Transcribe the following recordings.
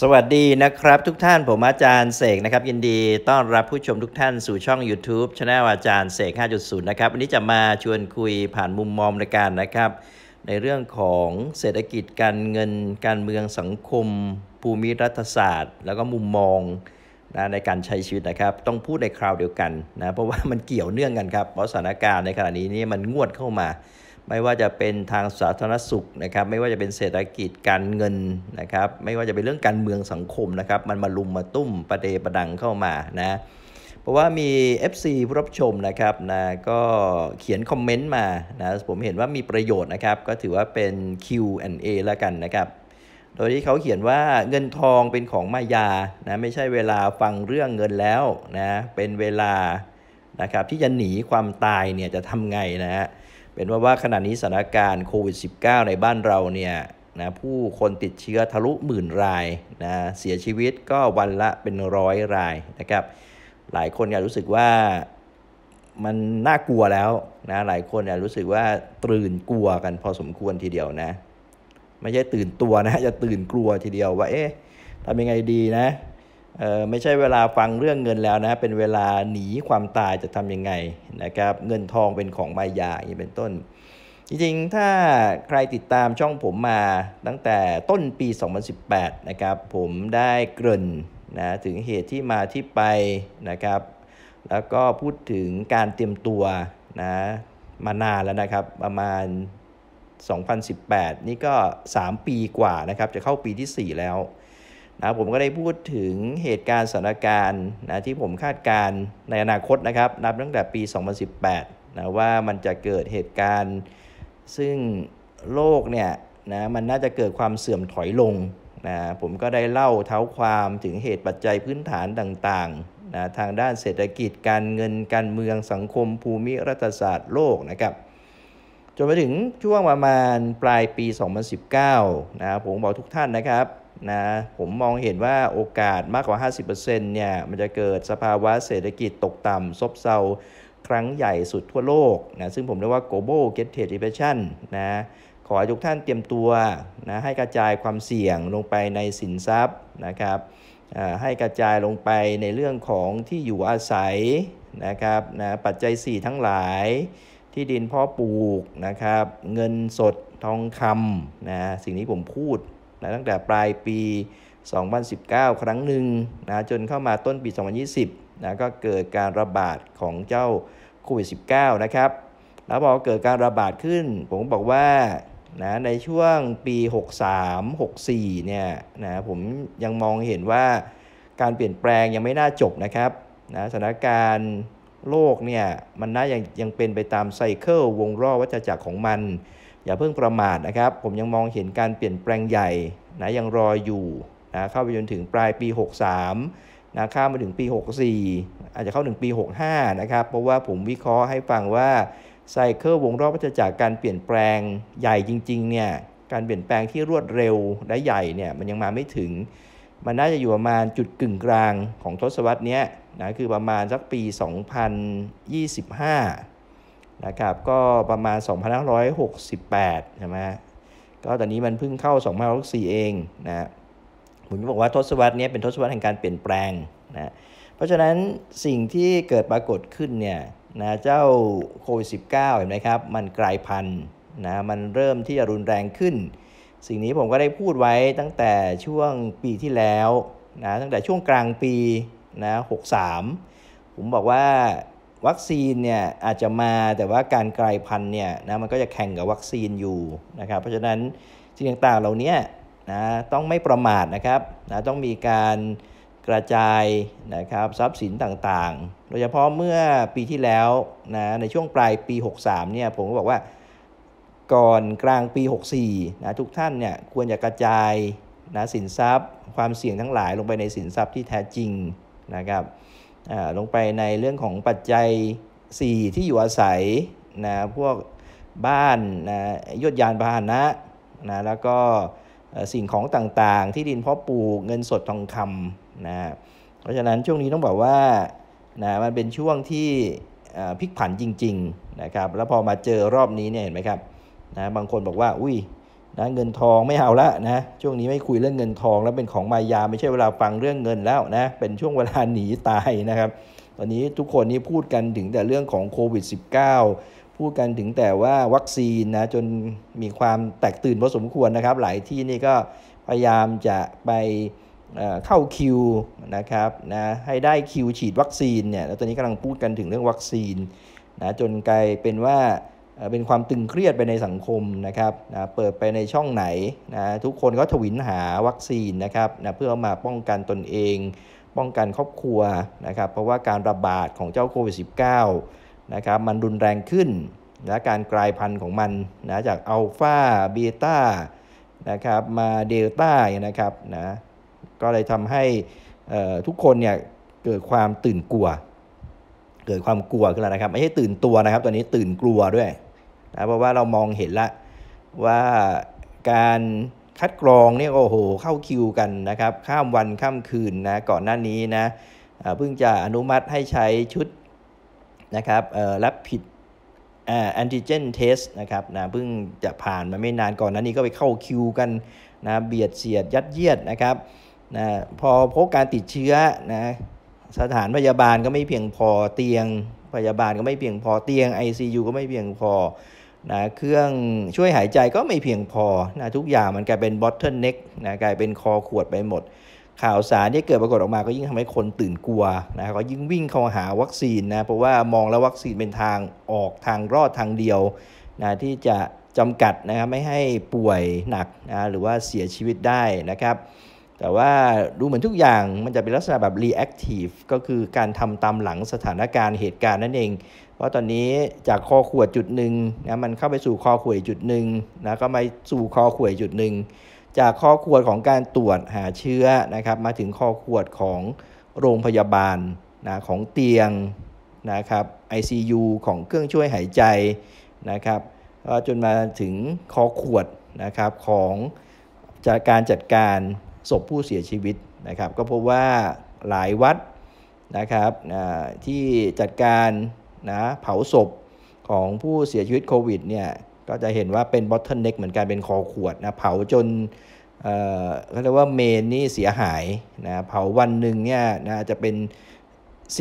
สวัสดีนะครับทุกท่านผมอาจารย์เสกนะครับ ยินดีต้อนรับผู้ชมทุกท่านสู่ช่อง YouTube ชา n e l อาจารย์เสก 5.0 นะครับ วันนี้จะมาชวนคุยผ่านมุมมองในการนะครับ ในเรื่องของเศรษฐกิจการเงินการเมืองสังคม ภูมิรัฐศาสตร์ แล้วก็มุมมองนะในการใช้ชีวิตนะครับ ต้องพูดในคราวเดียวกันนะ เพราะว่ามันเกี่ยวเนื่องกันครับเพราะสถานการณ์ในขณะนี้นี่มันงวดเข้ามาไม่ว่าจะเป็นทางสาธารณสุขนะครับ ไม่ว่าจะเป็นเศรษฐกิจการเงินนะครับ ไม่ว่าจะเป็นเรื่องการเมืองสังคมนะครับ มันมาลุมมาตุ้ม ประเดประดังเข้ามานะเพราะว่ามี FC ผู้รับชมนะครับนะก็เขียนคอมเมนต์มานะผมเห็นว่ามีประโยชน์นะครับ ก็ถือว่าเป็น Q&A แล้วกันนะครับ โดยที่เขาเขียนว่าเงินทองเป็นของมายานะไม่ใช่เวลาฟังเรื่องเงินแล้วนะเป็นเวลานะครับที่จะหนีความตายเนี่ยจะทำไงนะฮะเป็นว่าว่าขณะนี้สถานการณ์โควิด -19 ในบ้านเราเนี่ยนะผู้คนติดเชื้อทะลุหมื่นรายนะเสียชีวิตก็วันละเป็นร้อยรายนะครับ หลายคนเนี่ยรู้สึกว่ามันน่ากลัวแล้วนะหลายคนเนี่ยรู้สึกว่าตื่นกลัวกันพอสมควรทีเดียวนะ ไม่ใช่ตื่นตัวนะ จะตื่นกลัวทีเดียวว่าเอ๊ะทำยังไงดีนะเออไม่ใช่เวลาฟังเรื่องเงินแล้วนะ เป็นเวลาหนีความตายจะทำยังไงนะครับเงินทองเป็นของมายาอย่างเป็นต้น จริงๆถ้าใครติดตามช่องผมมาตั้งแต่ต้นปี 2018นะครับผมได้เกริ่นนะถึงเหตุที่มาที่ไปนะครับ แล้วก็พูดถึงการเตรียมตัวนะมานานแล้วนะครับประมาณ 2018 นี่ก็ 3 ปีกว่านะครับ จะเข้าปีที่ 4 แล้วนะผมก็ได้พูดถึงเหตุการณ์สถานการณ์นะที่ผมคาดการณ์ในอนาคตนะครับ นับตั้งแต่ปี 2018นะว่ามันจะเกิดเหตุการณ์ ซึ่งโลกเนี่ยนะมันน่าจะเกิดความเสื่อมถอยลงนะผมก็ได้เล่าเท้าความถึงเหตุปัจจัยพื้นฐานต่างๆนะทางด้านเศรษฐกิจการเงินการเมืองสังคมภูมิรัฐศาสตร์โลกนะครับ จนไปถึงช่วงประมาณปลายปี 2019 นะผมบอกทุกท่านนะครับนะผมมองเห็นว่าโอกาสมากกว่า50%เนี่ย มันจะเกิดสภาวะเศรษฐกิจตกต่ำซบเซาครั้งใหญ่สุดทั่วโลกนะซึ่งผมเรียกว่า global g e t t e d e p r e s s i o n นะ ขอให้ทุกท่านเตรียมตัวนะให้กระจายความเสี่ยงลงไปในสินทรัพย์นะครับให้กระจายลงไปในเรื่องของที่อยู่อาศัย นะครับนะปัจจัย 4 ทั้งหลายที่ดินพ่อปลูกนะครับ เงินสดทองคำนะสิ่งนี้ผมพูดนะตั้งแต่ปลายปี 2019 ครั้งหนึ่งนะจนเข้ามาต้นปี 2020 นะก็เกิดการระบาดของเจ้าโควิด -19 นะครับ แล้วพอเกิดการระบาดขึ้น ผมบอกว่านะในช่วงปี 63 64 เนี่ยนะผมยังมองเห็นว่าการเปลี่ยนแปลงยังไม่น่าจบนะครับนะสถานการณ์โลกเนี่ย มันน่ายังยังเป็นไปตามไซเคิลวงรอบวัฏจักรของมันอย่าเพิ่งประมาทนะครับ ผมยังมองเห็นการเปลี่ยนแปลงใหญ่นะยังรออยู่นะเข้าไปจนถึงปลายปี 63 นะข้ามมาถึงปี 64 อาจจะเข้าถึงปี 65 นะครับเพราะว่าผมวิเคราะห์ให้ฟังว่าไซเคิลวงรอบวัฏจักรการเปลี่ยนแปลงใหญ่จริงๆเนี่ยการเปลี่ยนแปลงที่รวดเร็วและใหญ่เนี่ยมันยังมาไม่ถึง มันน่าจะอยู่ประมาณจุดกึ่งกลางของทศวรรษนี้นะคือประมาณสักปี 2025นะครับก็ประมาณ 2,568ใช่ไหมก็ตอนนี้มันเพิ่งเข้า 2,564 เองนะผมจะบอกว่าทศวรรษนี้เป็นทศวรรษแห่งการเปลี่ยนแปลงนะเพราะฉะนั้นสิ่งที่เกิดปรากฏขึ้นเนี่ยนะเจ้าโควิด -19 เห็นไหมครับ มันกลายพันธุ์นะมันเริ่มที่จะรุนแรงขึ้น สิ่งนี้ผมก็ได้พูดไว้ตั้งแต่ช่วงปีที่แล้วนะตั้งแต่ช่วงกลางปีนะ63ผมบอกว่าวัคซีนเนี่ยอาจจะมาแต่ว่าการกลายพันธุ์เนี่ยนะมันก็จะแข่งกับวัคซีนอยู่นะครับเพราะฉะนั้นสิ่งต่างๆเหล่านี้นะต้องไม่ประมาทนะครับนะต้องมีการกระจายนะครับทรัพย์สินต่าง ๆ โดยเฉพาะเมื่อปีที่แล้วนะในช่วงปลายปี 63 เนี่ยผมก็บอกว่าก่อนกลางปี 64นะทุกท่านเนี่ยควรจะกระจายนะสินทรัพย์ความเสี่ยงทั้งหลายลงไปในสินทรัพย์ที่แท้จริงนะครับลงไปในเรื่องของปัจจัย 4 ที่อยู่อาศัยนะพวกบ้านนะยวดยานพาหนะนะแล้วก็สิ่งของต่างๆ ที่ดินเพาะปลูก เงินสดทองคำนะเพราะฉะนั้นช่วงนี้ต้องบอกว่านะมันเป็นช่วงที่พลิกผันจริงๆนะครับแล้วพอมาเจอรอบนี้เนี่ยเห็นไหมครับนะบางคนบอกว่า อุ้ยนะเงินทองไม่เอาละนะช่วงนี้ไม่คุยเรื่องเงินทอง แล้วเป็นของมายาไม่ใช่เวลาฟังเรื่องเงินแล้วนะเป็นช่วงเวลาหนีตายนะครับตอนนี้ทุกคนนี่พูดกันถึงแต่เรื่องของโควิด -19 พูดกันถึงแต่ว่าวัคซีนนะจนมีความแตกตื่นพอสมควรนะครับ หลายที่นี่ก็พยายามจะไปเข้าคิวนะครับนะให้ได้คิวฉีดวัคซีนเนี่ยแล้วตอนนี้กำลังพูดกันถึงเรื่องวัคซีนนะจนกลายเป็นว่าเป็นความตึงเครียดไปในสังคมนะครับนะเปิดไปในช่องไหนนะทุกคนก็ถวิลหาวัคซีนนะครับนะเพื่อมาป้องกันตนเอง ป้องกันครอบครัวนะครับ เพราะว่าการระบาดของเจ้าโควิด -19 นะครับมันรุนแรงขึ้น และการกลายพันธุ์ของมันนะจากอัลฟาเบต้านะครับมาเดลต้านะครับนะก็เลยทำให้ทุกคนเนี่ยเกิดความตื่นกลัวเกิดความกลัวขึ้นแล้วนะครับไม่ใช่ตื่นตัวนะครับตอนนี้ตื่นกลัวด้วยนะเพราะว่าเรามองเห็นละว่าการคัดกรองเนี่ยโอ้โห เข้าคิวกันนะครับ ข้ามวันข้ามคืนนะก่อนหน้านี้นะเพิ่งจะอนุมัติให้ใช้ชุดนะครับรับผิดแอนติเจนเทสนะครับนะเพิ่งจะผ่านมาไม่นานก่อนนั้นนี้ก็ไปเข้าคิวกันนะเบียดเสียดยัดเยียดนะครับนะพอพบการติดเชื้อนะสถานพยาบาลก็ไม่เพียงพอเตียงพยาบาลก็ไม่เพียงพอเตียง ICU ก็ไม่เพียงพอนะเครื่องช่วยหายใจก็ไม่เพียงพอนะทุกอย่างมันกลายเป็นบอทเทิลเน็กนะกลายเป็นคอขวดไปหมด ข่าวสารที่เกิดปรากฏออกมาก็ยิ่งทำให้คนตื่นกลัวนะก็ยิ่งวิ่งเข้าหาวัคซีนนะเพราะว่ามองแล้ววัคซีนเป็นทางออกทางรอดทางเดียวนะที่จะจำกัดนะครับไม่ให้ป่วยหนักนะหรือว่าเสียชีวิตได้นะครับแต่ว่าดูเหมือนทุกอย่างมันจะเป็นลักษณะแบบ reactive ก็คือการทำตามหลังสถานการณ์เหตุการณ์นั่นเอง เพราะตอนนี้จากคอขวดจุดหนึ่งนะมันเข้าไปสู่คอขวดจุดหนึ่งนะก็มาสู่คอขวดจุดหนึ่ง จากคอขวดของการตรวจหาเชื้อนะครับมาถึงคอขวดของโรงพยาบาลนะของเตียงนะครับ ICU ของเครื่องช่วยหายใจนะครับจนมาถึงคอขวดนะครับของจากการจัดการศพผู้เสียชีวิตนะครับก็พบว่าหลายวัดนะครับที่จัดการนะเผาศพของผู้เสียชีวิตโควิดเนี่ยก็จะเห็นว่าเป็นบอทเทิลเน็กเหมือนกันเป็นคอขวดนะเผาจนเขาเรียกว่าเมนนี่เสียหายนะเผาวันหนึ่งเนี่ยนะจะเป็น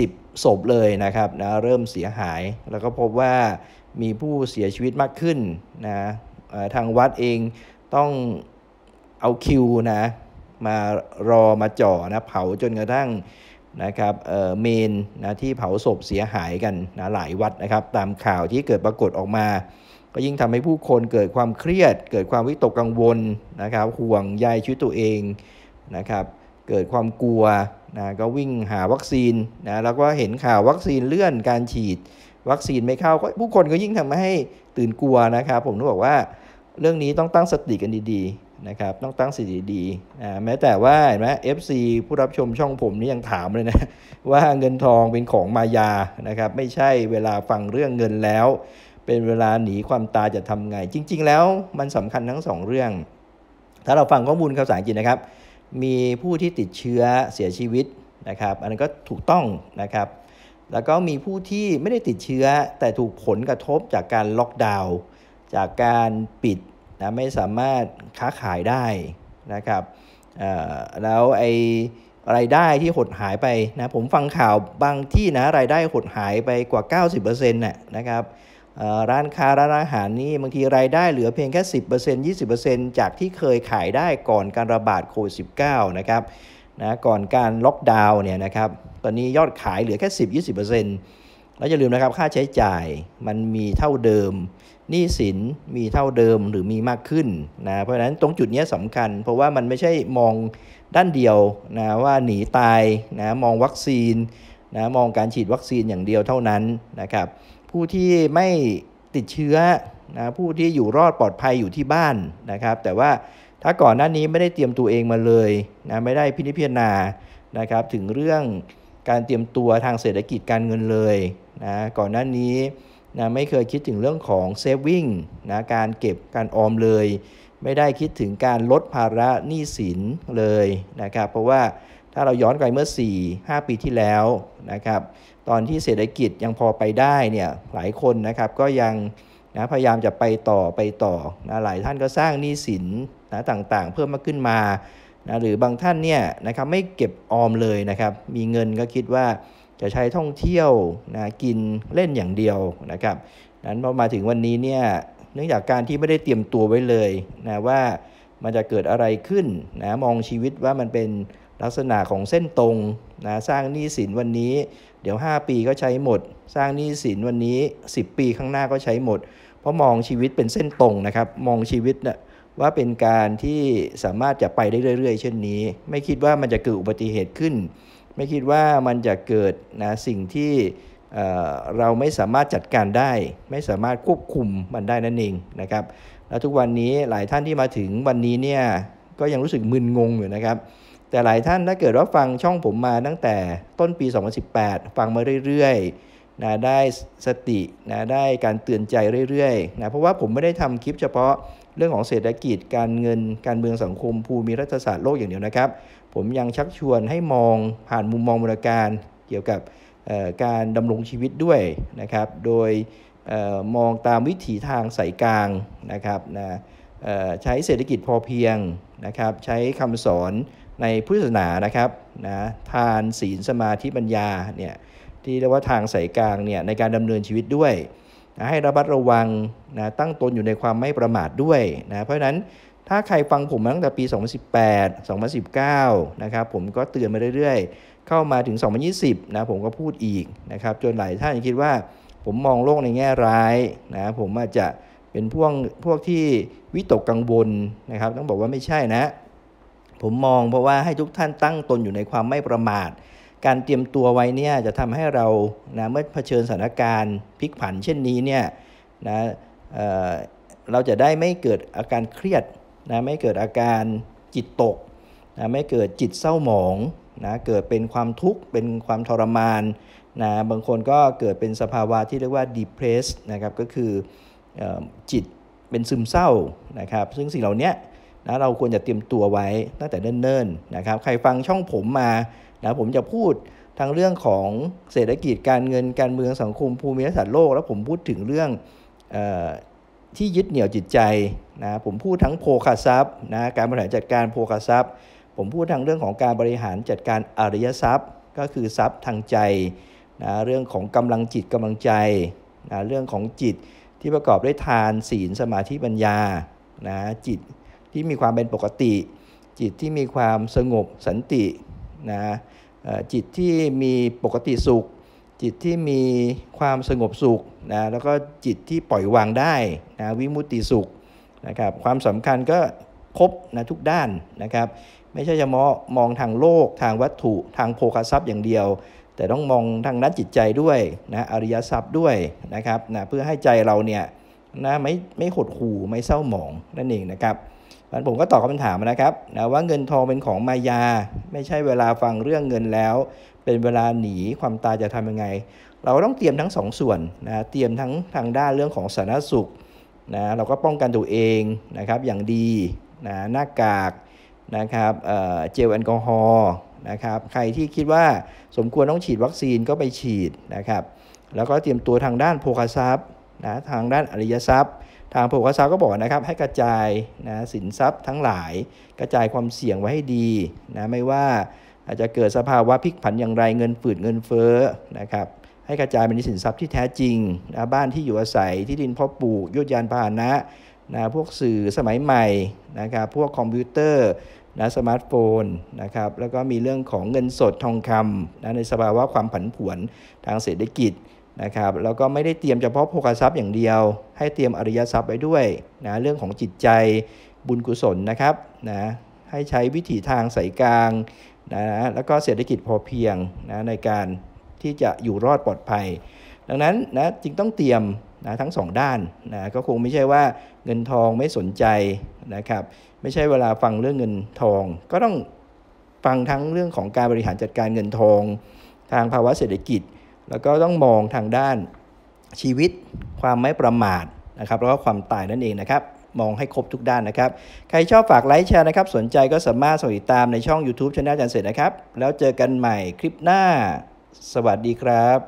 10ศพเลยนะครับนะเริ่มเสียหาย แล้วก็พบว่ามีผู้เสียชีวิตมากขึ้นนะทางวัดเองต้องเอาคิวนะมารอมาจ่อนะเผาจนกระทั่งนะครับเมนนะที่เผาศพเสียหายกันนะหลายวัดนะครับตามข่าวที่เกิดปรากฏออกมา ก็ยิ่งทำให้ผู้คนเกิดความเครียด เกิดความวิตกกังวลนะครับห่วงใยชีวิตตัวเองนะครับเกิดความกลัวนะก็วิ่งหาวัคซีนนะแล้วก็เห็นข่าววัคซีนเลื่อนการฉีดวัคซีนไม่เข้าก็ผู้คนก็ยิ่งทำให้ตื่นกลัวนะครับ ผมต้องบอกว่าเรื่องนี้ต้องตั้งสติกันดีนะครับต้องตั้งสติดีแม้แต่ว่าเห็นไหมเอฟซีผู้รับชมช่องผมนี่ยังถามเลยนะว่าเงินทองเป็นของมายานะครับไม่ใช่เวลาฟังเรื่องเงินแล้ว เป็นเวลาหนีความตายจะทำไงจริงๆแล้วมันสำคัญทั้งสองเรื่อง ถ้าเราฟังข้อมูลข่าวสารจริงนะครับ มีผู้ที่ติดเชื้อเสียชีวิตนะครับอันนั้นก็ถูกต้องนะครับ แล้วก็มีผู้ที่ไม่ได้ติดเชื้อแต่ถูกผลกระทบจากการล็อกดาวน์จากการปิดนะไม่สามารถค้าขายได้นะครับแล้วไอรายได้ที่หดหายไปนะผมฟังข่าวบางที่นะรายได้หดหายไปกว่า 90%นะนะครับร้านค้าร้านอาหารนี่บางทีรายได้เหลือเพียงแค่ 10% 20%จากที่เคยขายได้ก่อนการระบาดโควิด -19 นะครับนะก่อนการล็อกดาวน์เนี่ยนะครับตอนนี้ยอดขายเหลือแค่ 10-20%แล้วอย่าลืมนะครับค่าใช้จ่ายมันมีเท่าเดิมหนี้สิน มีเท่าเดิมหรือมีมากขึ้นนะ เพราะฉะนั้นตรงจุดนี้สำคัญ เพราะว่ามันไม่ใช่มองด้านเดียวนะว่าหนีตายนะมองวัคซีนนะมองการฉีดวัคซีนอย่างเดียวเท่านั้นนะครับ ผู้ที่ไม่ติดเชื้อนะผู้ที่อยู่รอดปลอดภัยอยู่ที่บ้านนะครับ แต่ว่าถ้าก่อนหน้านี้ไม่ได้เตรียมตัวเองมาเลยนะไม่ได้พินิจพิจารณานะครับ ถึงเรื่องการเตรียมตัวทางเศรษฐกิจการเงินเลยนะก่อนหน้านี้นะไม่เคยคิดถึงเรื่องของเซฟวิ่งนะการเก็บการออมเลย ไม่ได้คิดถึงการลดภาระหนี้สินเลยนะครับเพราะว่าถ้าเราย้อนไปเมื่อ4 5 ปีที่แล้วนะครับตอนที่เศรษฐกิจยังพอไปได้เนี่ยหลายคนนะครับก็ยังนะพยายามจะไปต่อไปต่อนะหลายท่านก็สร้างหนี้สินนะต่างๆเพิ่มมากขึ้นมานะหรือบางท่านเนี่ยนะครับไม่เก็บออมเลยนะครับมีเงินก็คิดว่าจะใช้ท่องเที่ยวนะกินเล่นอย่างเดียวนะครับนั้นพอมาถึงวันนี้เนี่ย เนื่องจากการที่ไม่ได้เตรียมตัวไว้เลยนะว่ามันจะเกิดอะไรขึ้นนะมองชีวิตว่ามันเป็นลักษณะของเส้นตรงนะสร้างหนี้สินวันนี้ เดี๋ยว 5 ปีก็ใช้หมด สร้างหนี้สินวันนี้ 10 ปีข้างหน้าก็ใช้หมด เพราะมองชีวิตเป็นเส้นตรงนะครับ มองชีวิตนะ่ว่าเป็นการที่สามารถจะไปได้เรื่อย ๆ เช่นนี้ ไม่คิดว่ามันจะเกิดอุบัติเหตุขึ้นไม่คิดว่ามันจะเกิดนะ สิ่งที่เราไม่สามารถจัดการได้ ไม่สามารถควบคุมมันได้นั่นเอง นะครับ แล้วทุกวันนี้หลายท่านที่มาถึงวันนี้เนี่ย ก็ยังรู้สึกมึนงงอยู่นะครับ แต่หลายท่านถ้าเกิดว่าฟังช่องผมมาตั้งแต่ต้นปี 2018 ฟังมาเรื่อยๆนะได้สตินะได้การเตือนใจเรื่อยๆนะเพราะว่าผมไม่ได้ทำคลิป เฉพาะเรื่องของเศรษฐกิจ การเงินการเมืองสังคมภูมิรัฐศาสตร์โลกอย่างเดียวนะครับผมยังชักชวนให้มองผ่านมุมมองมูลการเกี่ยวกับการดำรงชีวิตด้วยนะครับโดยมองตามวิถีทางสายกลางนะครับนะใช้เศรษฐกิจพอเพียงนะครับใช้คำสอนในพุทธศาสนานะครับนะทานศีลสมาธิปัญญาเนี่ยที่เรียกว่าทางสายกลางเนี่ยในการดำเนินชีวิตด้วยนะให้ระบัดระวังนะตั้งตนอยู่ในความไม่ประมาทด้วยนะเพราะนั้นถ้าใครฟังผมมาตั้งแต่ปี 2018 2019นะครับ ผมก็เตือนมาเรื่อยๆ เข้ามาถึง 2020นะ ผมก็พูดอีกนะครับ จนหลายท่านคิดว่าผมมองโลกในแง่ร้ายนะ ผมอาจจะเป็นพวกพวกที่วิตกกังวลนะครับ ต้องบอกว่าไม่ใช่นะ ผมมองเพราะว่าให้ทุกท่านตั้งตนอยู่ในความไม่ประมาท การเตรียมตัวไว้เนี่ย จะทำให้เรา นะ เมื่อเผชิญสถานการณ์พลิกผันเช่นนี้ เนี่ย นะเเราจะได้ไม่เกิดอาการเครียดนะไม่เกิดอาการจิตตกนะไม่เกิดจิตเศร้าหมองนะเกิดเป็นความทุกข์เป็นความทรมานนะบางคนก็เกิดเป็นสภาวะที่เรียกว่า depressed นะครับก็คือจิตเป็นซึมเศร้านะครับซึ่งสิ่งเหล่านี้นะเราควรจะเตรียมตัวไว้ ตั้งแต่เนิ่นๆนะครับใครฟังช่องผมมานะผมจะพูดทั้งเรื่องของเศรษฐกิจการเงินการเมืองสังคมภูมิศาสตร์โลกแล้วผมพูดถึงเรื่องที่ยึดเหนี่ยวจิตใจนะผมพูดทั้งโภคทรัพย์นะการบริหารจัดการโภคทรัพย์ ผมพูดทั้งเรื่องของการบริหารจัดการอริยทรัพย์ก็คือทรัพย์ทางใจนะเรื่องของกำลังจิตกำลังใจนะเรื่องของจิตที่ประกอบด้วยทานศีลสมาธิปัญญานะจิตที่มีความเป็นปกติ จิตที่มีความสงบสันตินะจิตที่มีปกติสุขจิตที่มีความสงบสุขนะแล้วก็จิตที่ปล่อยวางได้นะวิมุตติสุขนะครับความสำคัญก็ครบนะทุกด้านนะครับไม่ใช่เฉพาะมองทางโลกทางวัตถุทางโภคทรัพย์อย่างเดียว แต่ต้องมองทางนั้นจิตใจด้วยนะอริยทรัพย์ด้วยนะครับนะเพื่อให้ใจเราเนี่ยนะไม่ไม่หดหู่ไม่เศร้าหมองนั่นเองนะครับมันผมก็ตอบคำถามนะครับนะว่าเงินทองเป็นของมายาไม่ใช่เวลาฟังเรื่องเงินแล้วเป็นเวลาหนีความตายจะทำยังไง เราต้องเตรียมทั้ง 2สส่วนนะ เตรียมทั้งทางด้านเรื่องของสาธารณสุขนะ เราก็ป้องกันตัวเองนะครับอย่างดีนะหน้ากากนะครับเจลแอลกอฮอล์นะครับใครที่คิดว่าสมควรต้องฉีดวัคซีนก็ไปฉีดนะครับแล้วก็เตรียมตัวทางด้านโภคทรัพย์นะทางด้านอริยทรัพย์ ทางโภคทรัพย์ก็บอกนะครับให้กระจายนะสินทรัพย์ทั้งหลายกระจายความเสี่ยงไว้ให้ดีนะไม่ว่าอาจจะเกิดสภาวะพลิกผันอย่างไรเงินฝืดเงินเฟ้อนะครับให้กระจายเป็นสินทรัพย์ที่แท้จริงนะบ้านที่อยู่อาศัยที่ดินพ่อปลูกยุทยานพาหนะนะ พวกสื่อสมัยใหม่นะครับพวกคอมพิวเตอร์นะสมาร์ทโฟนนะครับแล้วก็มีเรื่องของเงินสดทองคำนะในสภาวะความผันผวนทางเศรษฐกิจนะครับแล้วก็ไม่ได้เตรียมเฉพาะโภคทรัพย์อย่างเดียว ให้เตรียมอริยทรัพย์ไว้ด้วยนะเรื่องของจิตใจบุญกุศลนะครับนะให้ใช้วิถีทางสายกลางนะแล้วก็เศรษฐกิจพอเพียงนะในการที่จะอยู่รอดปลอดภัย ดังนั้นนะจึงต้องเตรียมนะทั้งสองด้านนะก็คงไม่ใช่ว่าเงินทองไม่สนใจนะครับ ไม่ใช่เวลาฟังเรื่องเงินทอง ก็ต้องฟังทั้งเรื่องของการบริหารจัดการเงินทอง ทางภาวะเศรษฐกิจ แล้วก็ต้องมองทางด้านชีวิตความไม่ประมาทนะครับแล้วก็ความตายนั่นเองนะครับมองให้ครบทุกด้านนะครับ ใครชอบฝากไลค์แชร์นะครับ สนใจก็สามารถสมัครติดตามในช่อง YouTube ช anel อาจารย์เสร็จนะครับ แล้วเจอกันใหม่คลิปหน้า สวัสดีครับ